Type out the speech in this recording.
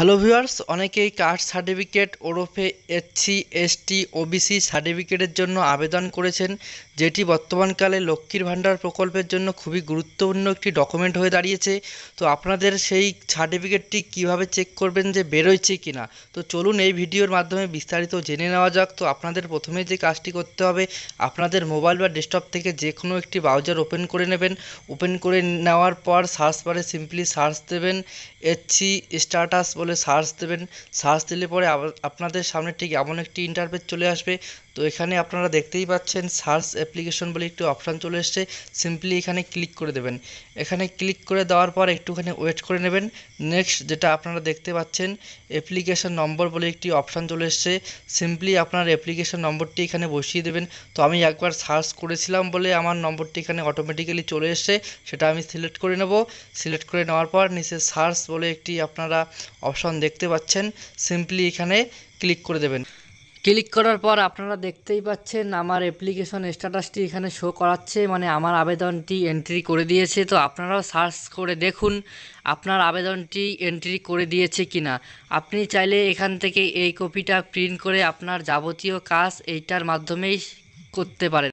hello viewers অনেকেই caste certificate ওরফে SC ST OBC সার্টিফিকেটের জন্য আবেদন করেছেন যেটি বর্তমানকালে লক্ষ্মীর ভাণ্ডার প্রকল্পের জন্য খুবই গুরুত্বপূর্ণ একটি ডকুমেন্ট হয়ে দাঁড়িয়েছে তো আপনাদের সেই সার্টিফিকেটটি কিভাবে চেক করবেন যে বেরোয়ছে কি না তো চলুন এই ভিডিওর মাধ্যমে বিস্তারিত জেনে নেওয়া যাক তো আপনাদের প্রথমে যে কাজটি করতে হবে আপনাদের মোবাইল বা ডেস্কটপ থেকে যে কোনো একটি ব্রাউজার ওপেন করে নেবেন ওপেন করে নেওয়ার পর সার্চ বারে সিম্পলি সার্চ দেবেন এসসি স্টার্টাস বলে বলে সার্চ দেবেন সার্চ দিলে পরে আপনাদের সামনে ঠিক এমন একটি ইন্টারভেজ চলে আসবে তো এখানে আপনারা দেখতেই পাচ্ছেন সার্চ অ্যাপ্লিকেশন বলে একটি অপশান চলে এসছে সিম্পলি এখানে ক্লিক করে দেবেন এখানে ক্লিক করে দেওয়ার পর একটুখানি ওয়েট করে নেবেন নেক্সট যেটা আপনারা দেখতে পাচ্ছেন অ্যাপ্লিকেশন নম্বর বলে একটি অপশান চলে এসছে সিম্পলি আপনার অ্যাপ্লিকেশন নম্বরটি এখানে বসিয়ে দেবেন তো আমি একবার সার্চ করেছিলাম বলে আমার নম্বরটি এখানে অটোমেটিক্যালি চলে এসছে সেটা আমি সিলেক্ট করে নেব সিলেক্ট করে নেওয়ার পর নিচে সার্চ বলে একটি আপনারা অপশন দেখতে পাচ্ছেন সিম্পলি এখানে ক্লিক করে দেবেন ক্লিক করার পর আপনারা দেখতেই পাচ্ছেন আমার অ্যাপ্লিকেশন স্ট্যাটাসটি এখানে শো করাচ্ছে মানে আমার আবেদনটি এন্ট্রি করে দিয়েছে তো আপনারাও সার্চ করে দেখুন আপনার আবেদনটি এন্ট্রি করে দিয়েছে কিনা আপনি চাইলে এখান থেকে এই কপিটা প্রিন্ট করে আপনার যাবতীয় কাজ এইটার মাধ্যমেই করতে পারেন